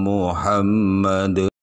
محمد